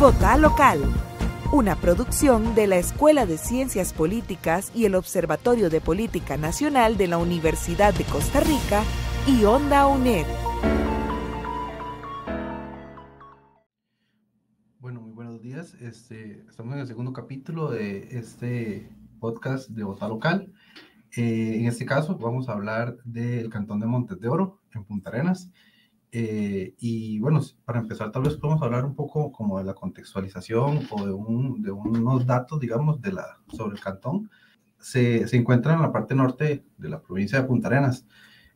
Vota Local, una producción de la Escuela de Ciencias Políticas y el Observatorio de Política Nacional de la Universidad de Costa Rica y Onda UNED. Bueno, muy buenos días. Este, estamos en el segundo capítulo de este podcast de Vota Local. Eh, en este caso vamos a hablar del Cantón de Montes de Oro, en Punta Arenas. Eh, y bueno, para empezar, tal vez podemos hablar un poco como de la contextualización o de, un, de unos datos, digamos, de la, sobre el cantón. Se, se, encuentra en la parte norte de la provincia de Punta Arenas.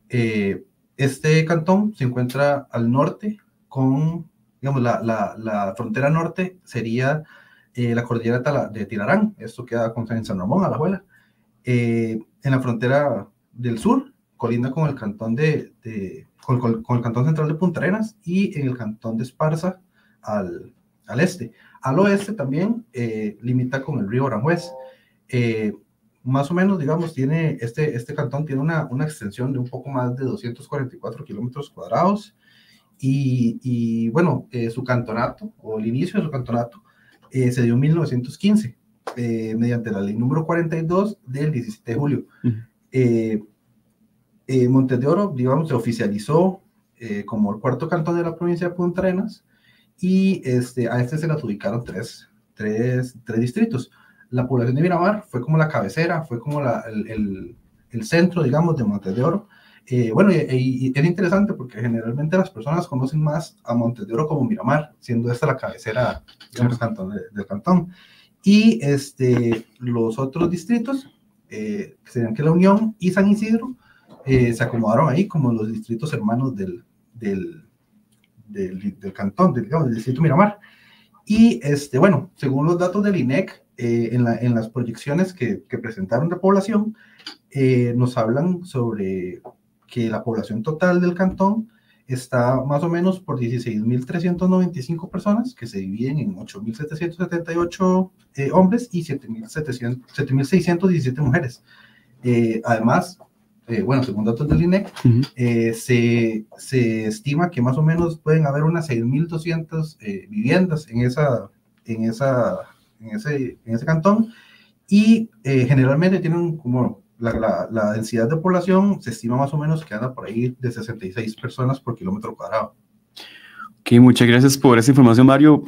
Eh, este cantón se encuentra al norte con, digamos, la, la, la frontera norte sería eh, la cordillera de Tirarán. Esto queda con San Ramón, a la abuela, en la frontera del sur colinda con el cantón de, con, el cantón central de Punta Arenas y en el cantón de Esparza al, este. Al oeste también eh, limita con el río Aranjuez. Eh, más o menos, digamos, tiene este, este cantón tiene una, extensión de un poco más de 244 kilómetros cuadrados. Y, bueno, eh, su cantonato, o el inicio de su cantonato, se dio en 1915, mediante la ley número 42 del 17 de julio eh, Montes de Oro, digamos, se oficializó eh, como el cuarto cantón de la provincia de Punta Arenas y este, a este se le adjudicaron tres, tres, distritos. La población de Miramar fue como la cabecera, fue como el, el, centro, digamos, de Montes de Oro. Eh, bueno, y, es interesante porque generalmente las personas conocen más a Montes de Oro como Miramar, siendo esta la cabecera del cantón. Y este, los otros distritos, eh, serían que La Unión y San Isidro, eh, se acomodaron ahí como los distritos hermanos del, del, del, cantón, del, del distrito Miramar. Y este, bueno, según los datos del INEC, eh, en, las proyecciones que, presentaron de población, eh, nos hablan sobre que la población total del cantón está más o menos por 16.395 personas, que se dividen en 8.778 hombres y 7.617 mujeres. además, eh, bueno, según datos del INEC, eh, se, se, estima que más o menos pueden haber unas 6.200 eh, viviendas en, esa, en, esa, en, ese, en ese cantón y generalmente tienen como la, la, la, densidad de población, se estima más o menos que anda por ahí de 66 personas por kilómetro cuadrado. Ok, muchas gracias por esa información, Mario.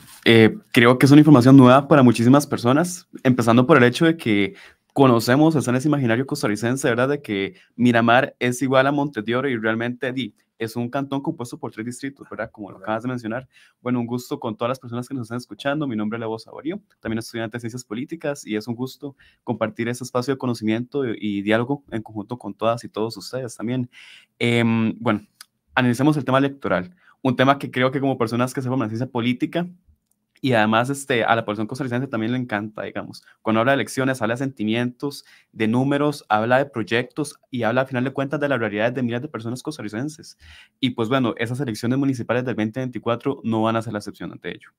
creo que es una información nueva para muchísimas personas, empezando por el hecho de que conocemos el imaginario costarricense, ¿verdad? De que Miramar es igual a Montedioro y realmente di, es un cantón compuesto por tres distritos, ¿verdad? Como lo acabas de mencionar. Bueno, un gusto con todas las personas que nos están escuchando. Mi nombre es voz Saborío, también estudiante de Ciencias Políticas y es un gusto compartir este espacio de conocimiento y, diálogo en conjunto con todas y todos ustedes también. Em, bueno, analicemos el tema electoral, un tema que creo que como personas que se forman en ciencia política y además este, a la población costarricense también le encanta, digamos. Cuando habla de elecciones, habla de sentimientos, de números, habla de proyectos y habla, al final de cuentas, de la realidad de miles de personas costarricenses. Y pues bueno, esas elecciones municipales del 2024 no van a ser la excepción ante ello.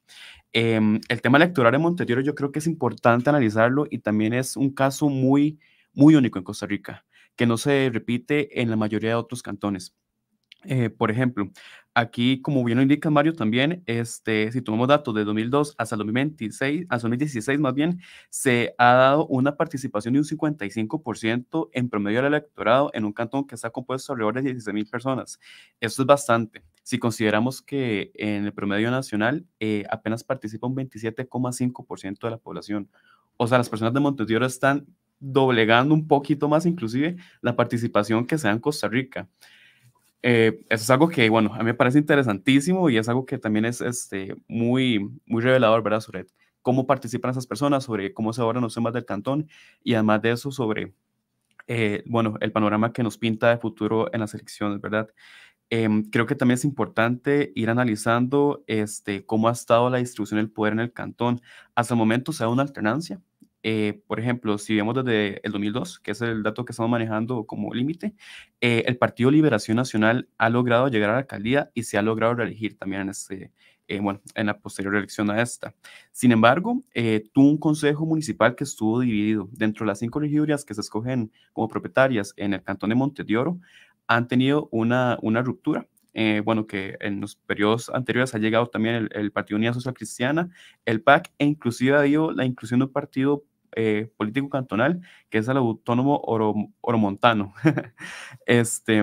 Em, el tema electoral en Monterrey yo creo que es importante analizarlo y también es un caso muy, muy único en Costa Rica, que no se repite en la mayoría de otros cantones. Eh, por ejemplo, aquí, como bien lo indica Mario también, este, si tomamos datos de 2002 hasta 2026, hasta 2016 más bien, se ha dado una participación de un 55% en promedio del electorado en un cantón que está compuesto alrededor de 16.000 personas. Esto es bastante. Si consideramos que en el promedio nacional eh, apenas participa un 27,5% de la población. O sea, las personas de Montevideo están doblegando un poquito más inclusive la participación que se da en Costa Rica. Eh, eso es algo que, bueno, a mí me parece interesantísimo y es algo que también es este, muy, muy revelador, ¿verdad? Sobre cómo participan esas personas, sobre cómo se abordan los temas del cantón y además de eso sobre, eh, bueno, el panorama que nos pinta de futuro en las elecciones, ¿verdad? Em, creo que también es importante ir analizando este, cómo ha estado la distribución del poder en el cantón. Hasta el momento se da una alternancia, eh, por ejemplo, si vemos desde el 2002, que es el dato que estamos manejando como límite, eh, el Partido Liberación Nacional ha logrado llegar a la alcaldía y se ha logrado reelegir también en, este, eh, bueno, en la posterior elección a esta. Sin embargo, tuvo un consejo municipal que estuvo dividido. Dentro de las cinco regidurías que se escogen como propietarias en el cantón de Monte Oro han tenido una, una ruptura bueno, que en los periodos anteriores ha llegado también el, Partido Unidad Social Cristiana, el PAC, e inclusive ha habido la inclusión de un partido eh, político cantonal, que es el autónomo oromontano. este,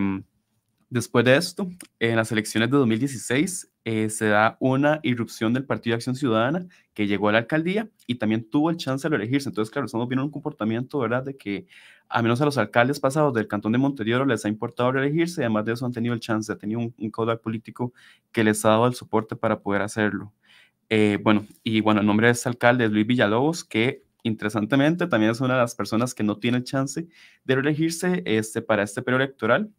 después de esto, en las elecciones de 2016, eh, se da una irrupción del Partido de Acción Ciudadana que llegó a la alcaldía y también tuvo el chance de elegirse. Entonces, claro, estamos viendo un comportamiento, ¿verdad?, de que a menos a los alcaldes pasados del Cantón de Monterioro les ha importado elegirse y además de eso han tenido el chance, han tenido un, caudal político que les ha dado el soporte para poder hacerlo. Eh, bueno, y bueno, el nombre de este alcalde es Luis Villalobos, que interesantemente, también es una de las personas que no tiene chance de elegirse este, para este periodo electoral.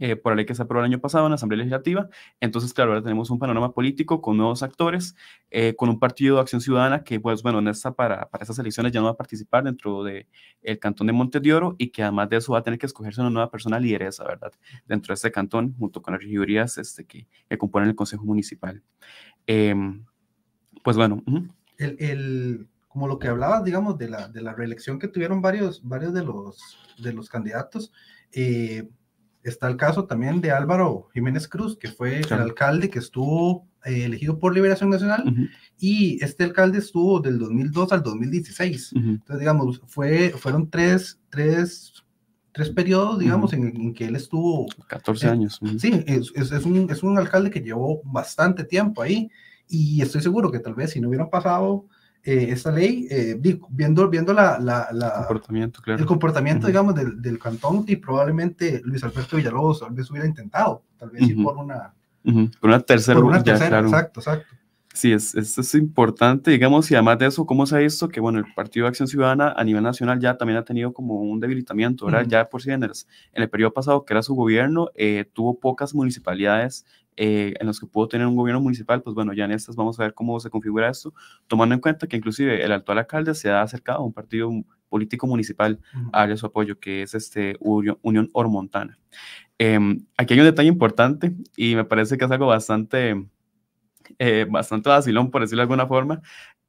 Eh, por la ley que se aprobó el año pasado en la Asamblea Legislativa. Entonces, claro, ahora tenemos un panorama político con nuevos actores, eh, con un partido de acción ciudadana que, pues bueno, en esta, para, esas elecciones ya no va a participar dentro del el cantón de Oro y que además de eso va a tener que escogerse una nueva persona lideresa, ¿verdad? Dentro de este cantón, junto con las regidurías este, que, componen el Consejo Municipal. Em, pues bueno. el como lo que hablabas, digamos, de la, de la reelección que tuvieron varios, varios de, los, de los candidatos. Eh, está el caso también de Álvaro Jiménez Cruz, que fue el alcalde que estuvo eh, elegido por Liberación Nacional, y este alcalde estuvo del 2002 al 2016. Entonces, digamos, fue, fueron tres, tres, periodos, digamos, en, que él estuvo... 14 eh, años. Sí, es, es, un, es un alcalde que llevó bastante tiempo ahí, y estoy seguro que tal vez si no hubiera pasado esa eh, esta ley, eh, viendo, viendo la, comportamiento, el comportamiento, digamos, del, del, cantón, y probablemente Luis Alberto Villalobos tal vez hubiera intentado, tal vez por una... una tercera, exacto, exacto. Sí, es, es, importante, digamos, y además de eso, ¿cómo se ha visto que, bueno, el Partido de Acción Ciudadana a nivel nacional ya también ha tenido como un debilitamiento, ¿verdad? Ya por si en el, periodo pasado que era su gobierno, eh, tuvo pocas municipalidades eh, en los que pudo tener un gobierno municipal, pues bueno, ya en estas vamos a ver cómo se configura esto, tomando en cuenta que inclusive el actual alcalde se ha acercado a un partido político municipal a su apoyo, que es este Unión, Ormontana. Em, aquí hay un detalle importante y me parece que es algo bastante eh, bastante vacilón, por decirlo de alguna forma,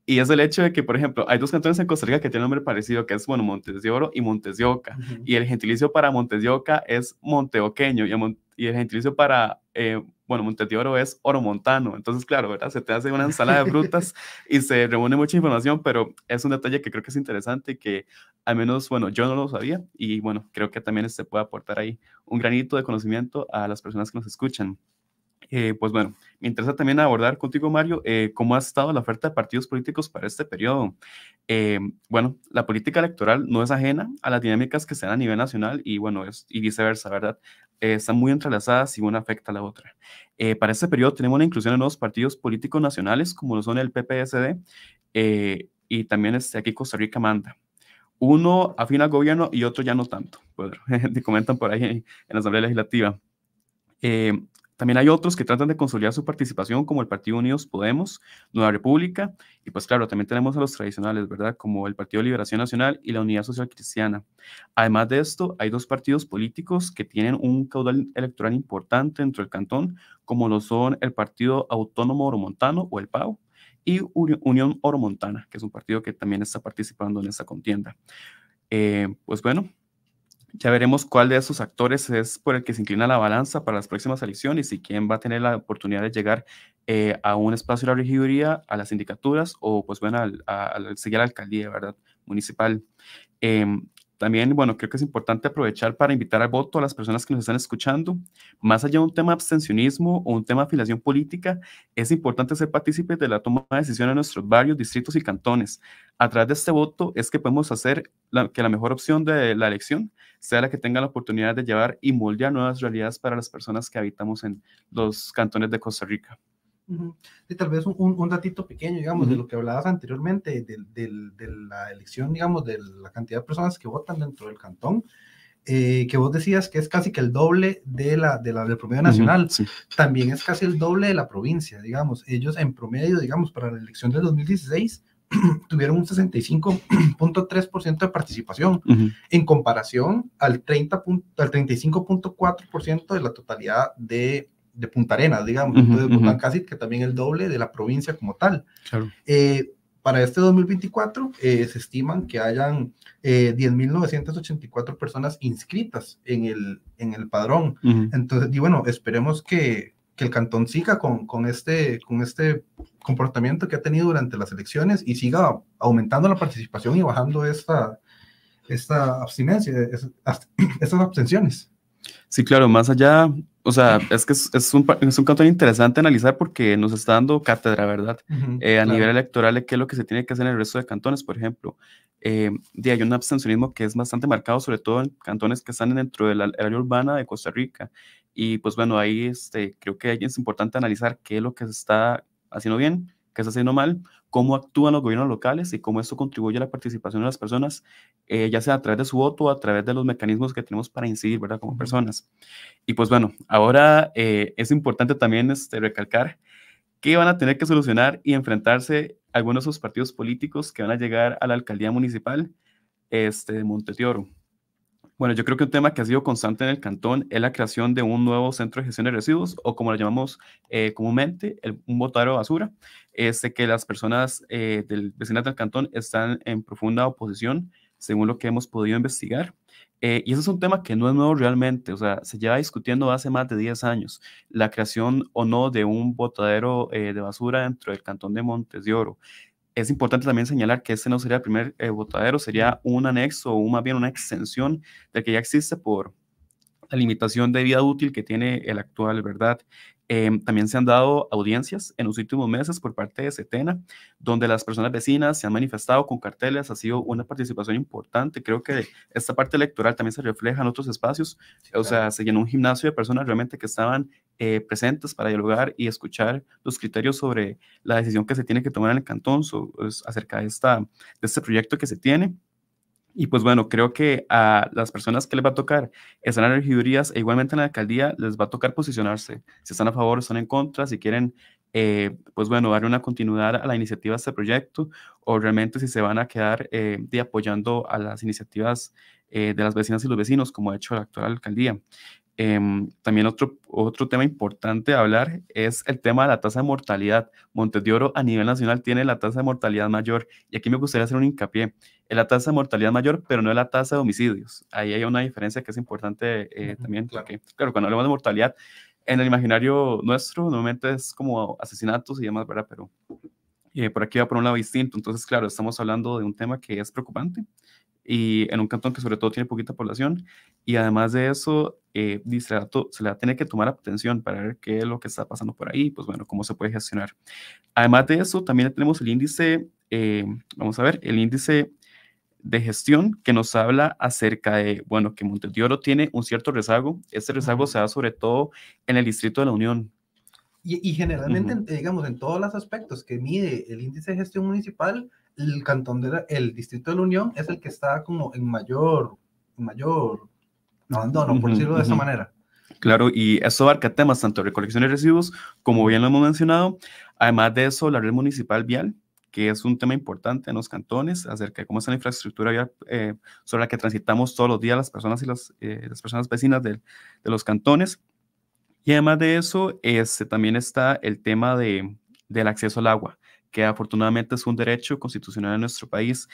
y es el hecho de que, por ejemplo, hay dos cantones en Costa Rica que tienen nombre parecido, que es, bueno, Montes de Oro y Montes de Oca. Y el gentilicio para Montes de Oca es monteoqueño y el, y el gentilicio para, eh, bueno, Montes de Oro es oromontano. Entonces, claro, ¿verdad? Se te hace una ensalada de frutas y se reúne mucha información, pero es un detalle que creo que es interesante y que al menos, bueno, yo no lo sabía y, bueno, creo que también se este, puede aportar ahí un granito de conocimiento a las personas que nos escuchan. Eh, pues bueno, me interesa también abordar contigo, Mario, eh, cómo ha estado la oferta de partidos políticos para este periodo. Eh, bueno, la política electoral no es ajena a las dinámicas que se dan a nivel nacional y, bueno, es, y viceversa, ¿verdad? están muy entrelazadas y una afecta a la otra. para este periodo tenemos la inclusión de nuevos partidos políticos nacionales, como lo son el PPSD y también este, aquí Costa Rica manda. Uno afina al gobierno y otro ya no tanto, Te comentan por ahí en, la Asamblea Legislativa. Eh, también hay otros que tratan de consolidar su participación, como el Partido Unidos Podemos, Nueva República, y pues claro, también tenemos a los tradicionales, ¿verdad? Como el Partido de Liberación Nacional y la Unidad Social Cristiana. Además de esto, hay dos partidos políticos que tienen un caudal electoral importante dentro del cantón, como lo son el Partido Autónomo Oromontano o el PAU y Unión Oromontana, que es un partido que también está participando en esta contienda. Eh, pues bueno, ya veremos cuál de esos actores es por el que se inclina la balanza para las próximas elecciones y quién va a tener la oportunidad de llegar eh, a un espacio de la regiduría, a las sindicaturas o, pues bueno, al, a, a seguir a la alcaldía, ¿verdad? Municipal. Em, también, bueno, creo que es importante aprovechar para invitar al voto a las personas que nos están escuchando. Más allá de un tema de abstencionismo o un tema de afiliación política, es importante ser partícipes de la toma de decisiones en nuestros barrios, distritos y cantones. A través de este voto es que podemos hacer que la mejor opción de la elección sea la que tenga la oportunidad de llevar y moldear nuevas realidades para las personas que habitamos en los cantones de Costa Rica y tal vez un, un datito pequeño, digamos, de lo que hablabas anteriormente, de, la elección, digamos, de la cantidad de personas que votan dentro del cantón, eh, que vos decías que es casi que el doble de la, de la del promedio nacional, también es casi el doble de la provincia, digamos. Ellos en promedio, digamos, para la elección del 2016 tuvieron un 65.3% de participación en comparación al, 30 al 35.4% de la totalidad de de Punta Arenas, digamos, de -huh, pues, que también el doble de la provincia como tal. Eh, para este 2024 eh, se estiman que hayan eh, 10.984 personas inscritas en el, en el padrón. Entonces, y bueno, esperemos que, que el cantón siga con, con, este, con este comportamiento que ha tenido durante las elecciones y siga aumentando la participación y bajando esta, esta abstinencia, estas abstenciones. Sí, claro, más allá, o sea, es que es, un, es un, cantón interesante analizar porque nos está dando cátedra, ¿verdad? Eh, a nivel electoral, qué es lo que se tiene que hacer en el resto de cantones, por ejemplo. Eh, hay un abstencionismo que es bastante marcado, sobre todo en cantones que están dentro del área urbana de Costa Rica. Y pues bueno, ahí este, creo que es importante analizar qué es lo que se está haciendo bien, qué está haciendo mal, cómo actúan los gobiernos locales y cómo eso contribuye a la participación de las personas, eh, ya sea a través de su voto o a través de los mecanismos que tenemos para incidir, ¿verdad? Como personas. Y pues bueno, ahora eh, es importante también este, recalcar que van a tener que solucionar y enfrentarse algunos de esos partidos políticos que van a llegar a la alcaldía municipal este, de Monteteoro. Bueno, yo creo que un tema que ha sido constante en el cantón es la creación de un nuevo centro de gestión de residuos, o como lo llamamos eh, comúnmente, el, un botadero de basura, este, que las personas eh, del, vecindario del cantón están en profunda oposición, según lo que hemos podido investigar. Eh, y ese es un tema que no es nuevo realmente, o sea, se lleva discutiendo hace más de 10 años, la creación o no de un botadero de basura dentro del cantón de Montes de Oro es importante también señalar que ese no sería el primer eh, botadero, sería un anexo o más bien una extensión de que ya existe por la limitación de vida útil que tiene el actual, ¿verdad? Em, también se han dado audiencias en los últimos meses por parte de Setena, donde las personas vecinas se han manifestado con carteles, ha sido una participación importante. Creo que esta parte electoral también se refleja en otros espacios, o sea, se llenó un gimnasio de personas realmente que estaban eh, presentes para dialogar y escuchar los criterios sobre la decisión que se tiene que tomar en el cantón acerca de, esta, de este proyecto que se tiene. Y pues bueno, creo que a las personas que les va a tocar están en regidurías e igualmente en la alcaldía les va a tocar posicionarse. Si están a favor, o están en contra, si quieren, eh, pues bueno, darle una continuidad a la iniciativa de este proyecto o realmente si se van a quedar eh, de apoyando a las iniciativas eh, de las vecinas y los vecinos, como ha hecho la actual alcaldía. Em, también otro, otro tema importante a hablar es el tema de la tasa de mortalidad. Montes de Oro a nivel nacional tiene la tasa de mortalidad mayor y aquí me gustaría hacer un hincapié. en la tasa de mortalidad mayor, pero no es la tasa de homicidios. Ahí hay una diferencia que es importante eh, también. Claro. cuando hablamos de mortalidad, en el imaginario nuestro normalmente es como asesinatos y demás, ¿verdad? Pero eh, por aquí va por un lado distinto. Entonces, claro, estamos hablando de un tema que es preocupante y en un cantón que sobre todo tiene poquita población. Y además de eso, eh, se, le va a tener que tomar atención para ver qué es lo que está pasando por ahí, pues bueno, cómo se puede gestionar. Además de eso, también tenemos el índice, eh, vamos a ver, el índice de gestión que nos habla acerca de, bueno, que Montedioro tiene un cierto rezago. Este rezago se da sobre todo en el Distrito de la Unión. Y, generalmente, eh, digamos, en todos los aspectos que mide el índice de gestión municipal, el cantón de, el distrito de la Unión es el que está como en mayor, mayor abandono, por decirlo de esa manera. Claro, y eso abarca temas tanto de recolección de residuos, como bien lo hemos mencionado, además de eso, la red municipal vial, que es un tema importante en los cantones, acerca de cómo está la infraestructura vial eh, sobre la que transitamos todos los días las personas y las, eh, personas vecinas de, de, los cantones. Y además de eso, este, también está el tema de, del acceso al agua que afortunadamente es un derecho constitucional en nuestro país.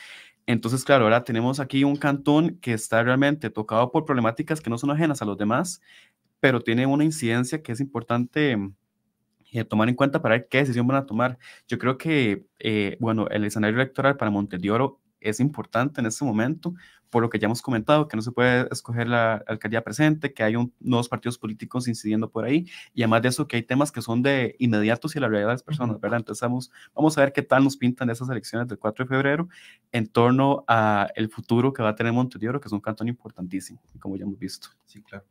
Entonces, claro, ahora tenemos aquí un cantón que está realmente tocado por problemáticas que no son ajenas a los demás, pero tiene una incidencia que es importante mm, eh, tomar en cuenta para ver qué decisión van a tomar. Yo creo que, eh, bueno, el escenario electoral para Montevideo es importante en este momento, por lo que ya hemos comentado, que no se puede escoger la alcaldía presente, que hay nuevos partidos políticos incidiendo por ahí, y además de eso que hay temas que son de inmediatos y la realidad de las personas, ¿verdad? Entonces vamos, vamos a ver qué tal nos pintan esas elecciones del 4 de febrero en torno a el futuro que va a tener Montenegro, que es un cantón importantísimo, como ya hemos visto. Sí, claro.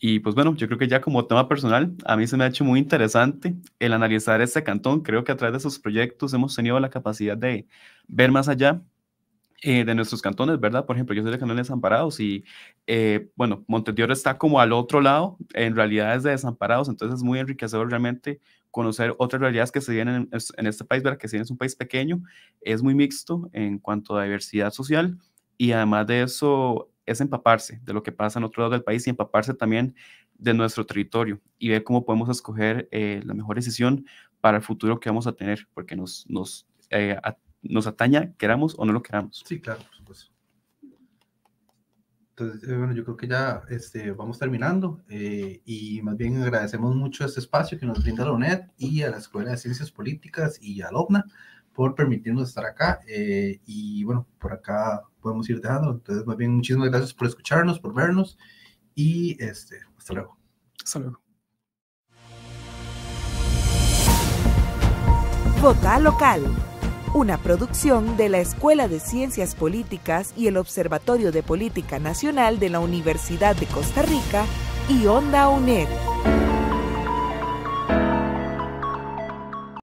Y pues bueno, yo creo que ya como tema personal, a mí se me ha hecho muy interesante el analizar este cantón. Creo que a través de sus proyectos hemos tenido la capacidad de ver más allá eh, de nuestros cantones, ¿verdad? Por ejemplo, yo soy de Cantones Desamparados y, eh, bueno, Montevideo está como al otro lado, en realidades de desamparados, entonces es muy enriquecedor realmente conocer otras realidades que se vienen en, este país, ¿verdad? Que si es un país pequeño, es muy mixto en cuanto a diversidad social y además de eso, es empaparse de lo que pasa en otro lado del país y empaparse también de nuestro territorio y ver cómo podemos escoger eh, la mejor decisión para el futuro que vamos a tener, porque nos, nos, eh, nos ataña, queramos o no lo queramos. Sí, claro, por supuesto. Entonces, eh, bueno, yo creo que ya este, vamos terminando y más bien agradecemos mucho este espacio que nos brinda la UNED y a la Escuela de Ciencias Políticas y a LOBNA por permitirnos estar acá. Eh, y bueno, por acá podemos ir dejando. Entonces, más bien, muchísimas gracias por escucharnos, por vernos y este, hasta luego. Hasta luego. Vota Local, una producción de la Escuela de Ciencias Políticas y el Observatorio de Política Nacional de la Universidad de Costa Rica y Onda UNED.